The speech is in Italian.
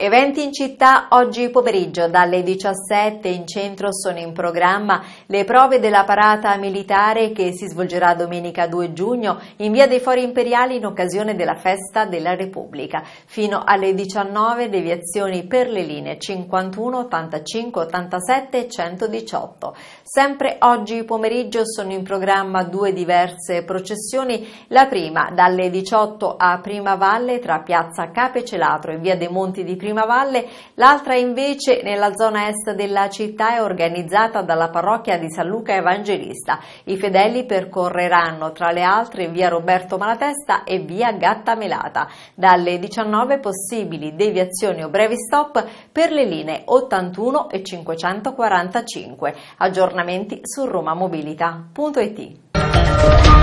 Eventi in città oggi pomeriggio dalle 17 in centro sono in programma le prove della parata militare che si svolgerà domenica 2 giugno in via dei Fori Imperiali in occasione della festa della Repubblica. Fino alle 19 deviazioni per le linee 51, 85, 87 e 118. Sempre oggi pomeriggio sono in programma due diverse processioni, la prima dalle 18 a Prima Valle tra piazza Capecelatro e via dei Monti di Prima Prima Valle, l'altra invece nella zona est della città è organizzata dalla parrocchia di San Luca Evangelista. I fedeli percorreranno tra le altre via Roberto Malatesta e via Gattamelata. Dalle 19 possibili deviazioni o brevi stop per le linee 81 e 545. Aggiornamenti su romamobilità.it.